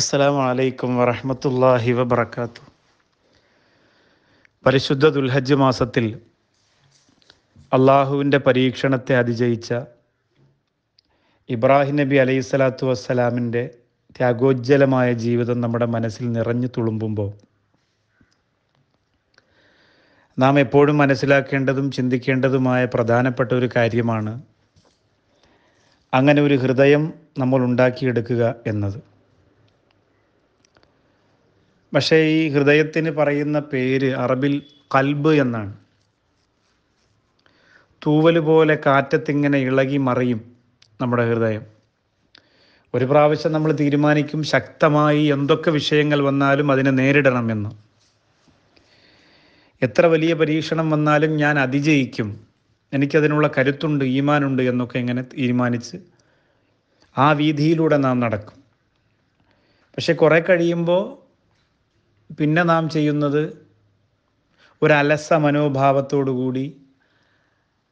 അസ്സലാമു അലൈക്കും വറഹമത്തല്ലാഹി വബർക്കാത്തു പരിശുദ്ധ ദുൽഹജ്ജ് മാസത്തിൽ അള്ളാഹുവിൻ്റെ പരീക്ഷണത്തെ അതിജയിച്ച ഇബ്രാഹിം നബി അലൈഹി സ്വലാത്തു വസ്സലാമിൻ്റെ ത്യാഗോജ്വലമായ ജീവിതം നമ്മുടെ മനസ്സിൽ നിറഞ്ഞു തുളുമ്പുമ്പോൾ നാം എപ്പോഴും മനസ്സിലാക്കേണ്ടതും ചിന്തിക്കേണ്ടതുമായ പ്രധാനപ്പെട്ട ഒരു കാര്യമാണ് അങ്ങനെ ഒരു ഹൃദയം നമ്മൾ ഉണ്ടാക്കിയെടുക്കുക എന്നത് പക്ഷേ ഈ ഹൃദയത്തിന് പറയുന്ന പേര് അറബിൽ കൽബ് എന്നാണ് തൂവൽ പോലെ കാറ്റത്തിങ്ങനെ ഇളകി മറിയും നമ്മുടെ ഹൃദയം ഒരു പ്രാവശ്യം നമ്മൾ തീരുമാനിക്കും ശക്തമായി എന്തൊക്കെ വിഷയങ്ങൾ വന്നാലും അതിനെ നേരിടണമെന്ന് എത്ര വലിയ പരീക്ഷണം വന്നാലും ഞാൻ അതിജയിക്കും എനിക്കതിനുള്ള കരുത്തുണ്ട് ഈമാനുണ്ട് എന്നൊക്കെ ഇങ്ങനെ തീരുമാനിച്ച് ആ വീതിയിലൂടെ നാം നടക്കും പക്ഷെ കുറേ കഴിയുമ്പോൾ പിന്നെ നാം ചെയ്യുന്നത് ഒരലസ മനോഭാവത്തോടുകൂടി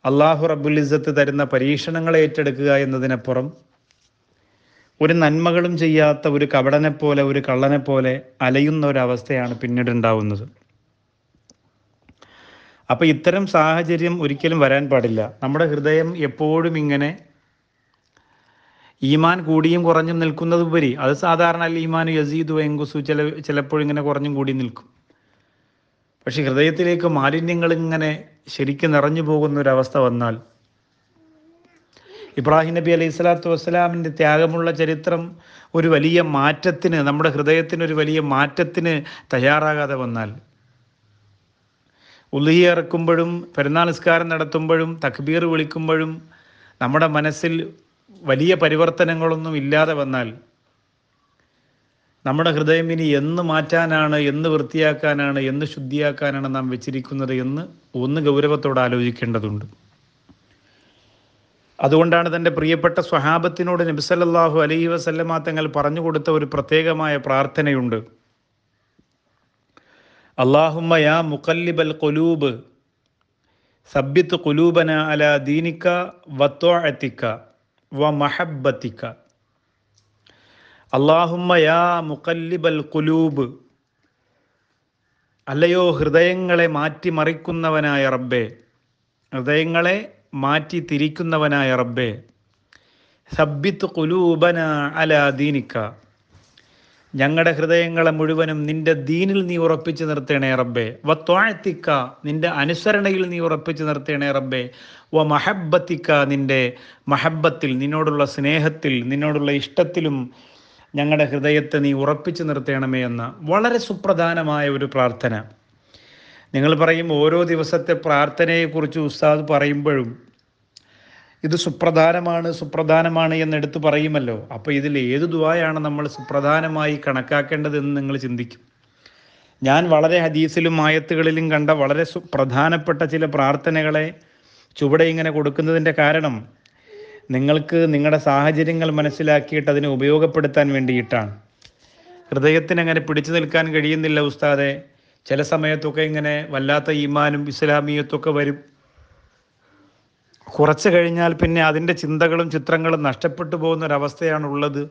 അള്ളാഹു റബുലിസത്ത് തരുന്ന പരീക്ഷണങ്ങളെ ഏറ്റെടുക്കുക എന്നതിനപ്പുറം ഒരു നന്മകളും ചെയ്യാത്ത ഒരു കപടനെപ്പോലെ പോലെ ഒരു കള്ളനെ പോലെ അലയുന്ന ഒരവസ്ഥയാണ് പിന്നീട് ഉണ്ടാവുന്നത് അപ്പോൾ ഇത്തരം സാഹചര്യം ഒരിക്കലും വരാൻ പാടില്ല നമ്മുടെ ഹൃദയം എപ്പോഴും ഇങ്ങനെ ഈമാൻ കൂടിയും കുറഞ്ഞും നിൽക്കുന്നതുപരി അത് സാധാരണ അല്ല ഈമാൻ യസീദു എങ്കുസു ചില ചിലപ്പോഴും ഇങ്ങനെ കുറഞ്ഞും കൂടി നിൽക്കും പക്ഷെ ഹൃദയത്തിലേക്ക് മാലിന്യങ്ങൾ ഇങ്ങനെ ശരിക്കും നിറഞ്ഞു പോകുന്ന ഒരവസ്ഥ വന്നാൽ ഇബ്രാഹിം നബി അലൈഹി സ്വലാത്തു വസ്സലാമിൻ്റെ ത്യാഗമുള്ള ചരിത്രം ഒരു വലിയ മാറ്റത്തിന് നമ്മുടെ ഹൃദയത്തിന് ഒരു വലിയ മാറ്റത്തിന് തയ്യാറാകാതെ വന്നാൽ ഉള്ളിയെ ഇറക്കുമ്പോഴും പെരുന്നാൾ നിസ്കാരം നടത്തുമ്പോഴും തക്ബീർ വിളിക്കുമ്പോഴും നമ്മുടെ മനസ്സിൽ വലിയ പരിവർത്തനങ്ങളൊന്നും ഇല്ലാതെ വന്നാൽ നമ്മുടെ ഹൃദയം ഇനി എന്ന് മാറ്റാനാണ് എന്ന് വൃത്തിയാക്കാനാണ് എന്ന് ശുദ്ധിയാക്കാനാണ് നാം വെച്ചിരിക്കുന്നത് എന്ന് ഒന്ന് ഗൗരവത്തോടെ ആലോചിക്കേണ്ടതുണ്ട് അതുകൊണ്ടാണ് തൻ്റെ പ്രിയപ്പെട്ട സ്വഹാബത്തിനോട് നബിസല്ലാഹു അലൈഹി വസല്ലമ തങ്ങൾ പറഞ്ഞു കൊടുത്ത ഒരു പ്രത്യേകമായ പ്രാർത്ഥനയുണ്ട് അള്ളാഹുമയാ യാ മുക്കല്ലിബൽ കൊലൂബ് സബ്യത്ത് കുലൂബന അല ദീനിക്ക വത്തോഴത്തിക്ക വമഹബത്തിക്ക അള്ളാഹുമ്മയാ യാ മുക്കല്ലിബൽ കുലൂബ് അല്ലയോ ഹൃദയങ്ങളെ മാറ്റിമറിക്കുന്നവനായ റബ്ബേ ഹൃദയങ്ങളെ മാറ്റി തിരിക്കുന്നവനായ റബ്ബേ സബ്ബിത്ത് കുലൂബന അല ദീനിക്ക ഞങ്ങളുടെ ഹൃദയങ്ങളെ മുഴുവനും നിന്റെ ദീനിൽ നീ ഉറപ്പിച്ചു നിർത്തേണേ റബ്ബെ വ ത്വാഴത്തിക്ക നിന്റെ അനുസരണയിൽ നീ ഉറപ്പിച്ചു നിർത്തേണേ റബ്ബെ വ മഹബത്തിക്ക നിന്റെ മഹബത്തിൽ നിന്നോടുള്ള സ്നേഹത്തിൽ നിന്നോടുള്ള ഇഷ്ടത്തിലും ഞങ്ങളുടെ ഹൃദയത്തെ നീ ഉറപ്പിച്ചു നിർത്തേണമേ എന്ന വളരെ സുപ്രധാനമായ ഒരു പ്രാർത്ഥന നിങ്ങൾ പറയും ഓരോ ദിവസത്തെ പ്രാർത്ഥനയെക്കുറിച്ച് ഉസ്താദ് പറയുമ്പോഴും ഇത് സുപ്രധാനമാണ് സുപ്രധാനമാണ് എന്നെടുത്ത് പറയുമല്ലോ അപ്പോൾ ഇതിൽ ഏത് ദുവായാണ് നമ്മൾ സുപ്രധാനമായി കണക്കാക്കേണ്ടതെന്ന് നിങ്ങൾ ചിന്തിക്കും ഞാൻ വളരെ ഹദീസിലും ആയത്തുകളിലും കണ്ട വളരെ സുപ്രധാനപ്പെട്ട ചില പ്രാർത്ഥനകളെ ചുവടെ ഇങ്ങനെ കൊടുക്കുന്നതിൻ്റെ കാരണം നിങ്ങൾക്ക് നിങ്ങളുടെ സാഹചര്യങ്ങൾ മനസ്സിലാക്കിയിട്ട് അതിനെ ഉപയോഗപ്പെടുത്താൻ വേണ്ടിയിട്ടാണ് ഹൃദയത്തിന് അങ്ങനെ പിടിച്ചു നിൽക്കാൻ കഴിയുന്നില്ല ഉസ്താദെ ചില സമയത്തൊക്കെ ഇങ്ങനെ വല്ലാത്ത ഈമാനും ഇസ്ലാമിയത്തൊക്കെ വരും കുറച്ച് കഴിഞ്ഞാൽ പിന്നെ അതിൻ്റെ ചിന്തകളും ചിത്രങ്ങളും നഷ്ടപ്പെട്ടു പോകുന്ന ഒരവസ്ഥയാണ് ഉള്ളത്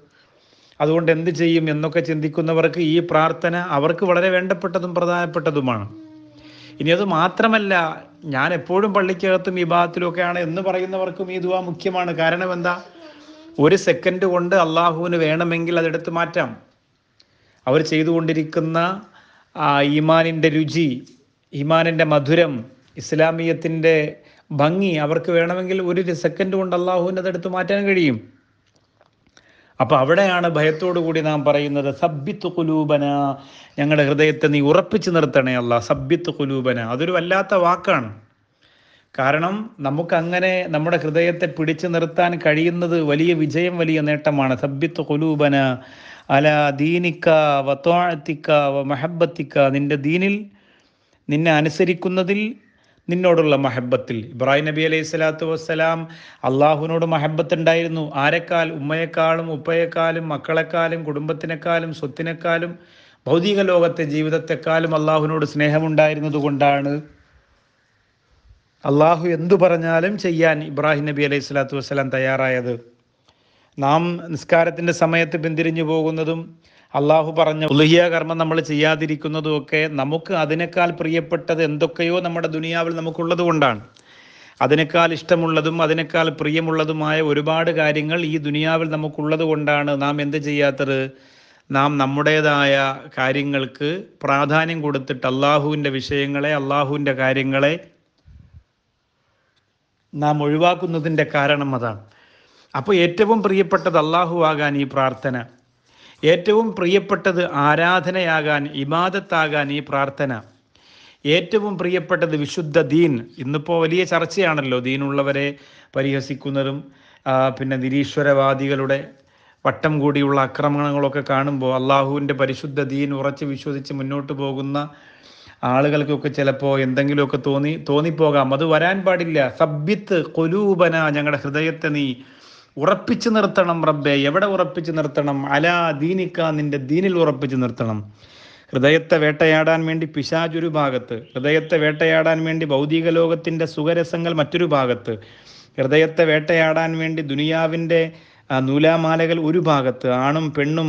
അതുകൊണ്ട് എന്ത് ചെയ്യും എന്നൊക്കെ ചിന്തിക്കുന്നവർക്ക് ഈ പ്രാർത്ഥന അവർക്ക് വളരെ വേണ്ടപ്പെട്ടതും പ്രധാനപ്പെട്ടതുമാണ് ഇനി അത് മാത്രമല്ല ഞാൻ എപ്പോഴും പള്ളിക്കകത്തും ഭാഗത്തിലുമൊക്കെയാണ് എന്ന് പറയുന്നവർക്കും ഈ ദുവ മുഖ്യമാണ് കാരണം എന്താ ഒരു സെക്കൻഡ് കൊണ്ട് അള്ളാഹുവിന് വേണമെങ്കിൽ അതെടുത്ത് മാറ്റാം അവർ ചെയ്തുകൊണ്ടിരിക്കുന്ന ഈമാനിൻ്റെ രുചി ഈമാനിൻ്റെ മധുരം ഇസ്ലാമീയത്തിൻ്റെ ഭംഗി അവർക്ക് വേണമെങ്കിൽ ഒരു സെക്കൻഡ് കൊണ്ട് അള്ളാഹുവിൻ്റെ അതെടുത്ത് മാറ്റാൻ കഴിയും അപ്പൊ അവിടെയാണ് ഭയത്തോടു കൂടി നാം പറയുന്നത് സബ്ബിത്ത് കുലൂബന ഞങ്ങളുടെ ഹൃദയത്തെ നീ ഉറപ്പിച്ചു നിർത്തണേ അല്ല സബ്ബിത്ത് കുലൂബന അതൊരു വല്ലാത്ത വാക്കാണ് കാരണം നമുക്കങ്ങനെ നമ്മുടെ ഹൃദയത്തെ പിടിച്ചു നിർത്താൻ കഴിയുന്നത് വലിയ വിജയം വലിയ നേട്ടമാണ് സബ്ബിത്ത് കുലൂബന അല ദീനിക്ക വത്തോഴത്തിക്ക മഹബത്തിക്ക നിന്റെ ദീനിൽ നിന്നെ അനുസരിക്കുന്നതിൽ നിന്നോടുള്ള മഹബത്തിൽ ഇബ്രാഹിം നബി അലൈഹി സ്വലാത്തു വസ്സലാം അള്ളാഹുവിനോട് ഉണ്ടായിരുന്നു ആരെക്കാൾ ഉമ്മയെക്കാളും ഉപ്പയെക്കാളും മക്കളെക്കാളും കുടുംബത്തിനേക്കാളും സ്വത്തിനേക്കാളും ഭൗതിക ലോകത്തെ ജീവിതത്തെക്കാളും അള്ളാഹുവിനോട് സ്നേഹമുണ്ടായിരുന്നത് കൊണ്ടാണ് അള്ളാഹു എന്തു പറഞ്ഞാലും ചെയ്യാൻ ഇബ്രാഹിം നബി അലൈഹി സ്വലാത്തു വസ്സലാം തയ്യാറായത് നാം നിസ്കാരത്തിൻ്റെ സമയത്ത് പിന്തിരിഞ്ഞു പോകുന്നതും അള്ളാഹു പറഞ്ഞ ഉലഹിയ കർമ്മം നമ്മൾ ഒക്കെ നമുക്ക് അതിനേക്കാൾ പ്രിയപ്പെട്ടത് എന്തൊക്കെയോ നമ്മുടെ ദുനിയാവിൽ നമുക്കുള്ളത് കൊണ്ടാണ് അതിനേക്കാൾ ഇഷ്ടമുള്ളതും അതിനേക്കാൾ പ്രിയമുള്ളതുമായ ഒരുപാട് കാര്യങ്ങൾ ഈ ദുനിയാവിൽ നമുക്കുള്ളത് കൊണ്ടാണ് നാം എന്ത് ചെയ്യാത്തത് നാം നമ്മുടേതായ കാര്യങ്ങൾക്ക് പ്രാധാന്യം കൊടുത്തിട്ട് അള്ളാഹുവിൻ്റെ വിഷയങ്ങളെ അള്ളാഹുവിൻ്റെ കാര്യങ്ങളെ നാം ഒഴിവാക്കുന്നതിൻ്റെ കാരണം അതാണ് അപ്പോൾ ഏറ്റവും പ്രിയപ്പെട്ടത് അള്ളാഹു ആകാൻ ഈ പ്രാർത്ഥന ഏറ്റവും പ്രിയപ്പെട്ടത് ആരാധനയാകാൻ ഇമാദത്താകാൻ ഈ പ്രാർത്ഥന ഏറ്റവും പ്രിയപ്പെട്ടത് വിശുദ്ധ ദീൻ ഇന്നിപ്പോൾ വലിയ ചർച്ചയാണല്ലോ ദീനുള്ളവരെ പരിഹസിക്കുന്നതും പിന്നെ നിരീശ്വരവാദികളുടെ വട്ടം കൂടിയുള്ള ആക്രമണങ്ങളൊക്കെ കാണുമ്പോൾ അള്ളാഹുവിൻ്റെ പരിശുദ്ധ ദീൻ ഉറച്ച് വിശ്വസിച്ച് മുന്നോട്ട് പോകുന്ന ആളുകൾക്കൊക്കെ ചിലപ്പോൾ എന്തെങ്കിലുമൊക്കെ തോന്നി തോന്നിപ്പോകാം അത് വരാൻ പാടില്ല സബ്യത്ത് കൊലൂപന ഞങ്ങളുടെ ഹൃദയത്തെ നീ ഉറപ്പിച്ചു നിർത്തണം റബ്ബെ എവിടെ ഉറപ്പിച്ചു നിർത്തണം അലാ ദീനിക്ക നിന്റെ ദീനിൽ ഉറപ്പിച്ചു നിർത്തണം ഹൃദയത്തെ വേട്ടയാടാൻ വേണ്ടി പിശാജ് ഒരു ഭാഗത്ത് ഹൃദയത്തെ വേട്ടയാടാൻ വേണ്ടി ഭൗതിക ലോകത്തിൻ്റെ സുഖരസങ്ങൾ മറ്റൊരു ഭാഗത്ത് ഹൃദയത്തെ വേട്ടയാടാൻ വേണ്ടി ദുനിയാവിൻ്റെ നൂലാമാലകൾ ഒരു ഭാഗത്ത് ആണും പെണ്ണും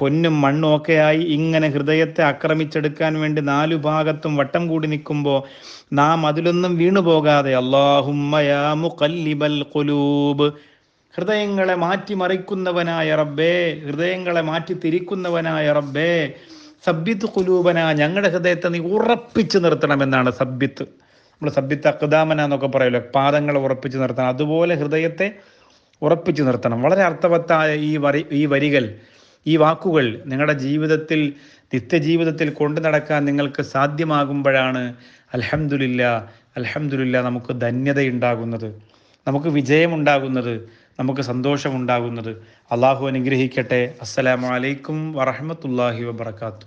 പൊന്നും മണ്ണും ഒക്കെയായി ഇങ്ങനെ ഹൃദയത്തെ ആക്രമിച്ചെടുക്കാൻ വേണ്ടി നാലു ഭാഗത്തും വട്ടം കൂടി നിൽക്കുമ്പോൾ നാം അതിലൊന്നും വീണു പോകാതെ അള്ളാഹുമ്മയാ മുഖല്ലിബൽ കൊലൂബ് ഹൃദയങ്ങളെ മാറ്റിമറിക്കുന്നവനായ റബ്ബേ ഹൃദയങ്ങളെ മാറ്റി തിരിക്കുന്നവനായ റബ്ബേ സബ്യത്ത് കുലൂപന ഞങ്ങളുടെ ഹൃദയത്തെ നീ ഉറപ്പിച്ചു നിർത്തണമെന്നാണ് സബ്യത്ത് നമ്മൾ സബ്യത്ത് അക്താമന എന്നൊക്കെ പറയുമല്ലോ പാദങ്ങളെ ഉറപ്പിച്ചു നിർത്തണം അതുപോലെ ഹൃദയത്തെ ഉറപ്പിച്ചു നിർത്തണം വളരെ അർത്ഥവത്തായ ഈ വരി ഈ വരികൾ ഈ വാക്കുകൾ നിങ്ങളുടെ ജീവിതത്തിൽ നിത്യജീവിതത്തിൽ കൊണ്ടു നടക്കാൻ നിങ്ങൾക്ക് സാധ്യമാകുമ്പോഴാണ് അലഹമുല്ല അലഹമുല്ല നമുക്ക് ധന്യതയുണ്ടാകുന്നത് നമുക്ക് വിജയമുണ്ടാകുന്നത് നമുക്ക് സന്തോഷമുണ്ടാകുന്നത് അള്ളാഹു അനുഗ്രഹിക്കട്ടെ അസ്സലാമലൈക്കും വറഹമത്തല്ലാഹി വബർക്കാത്തു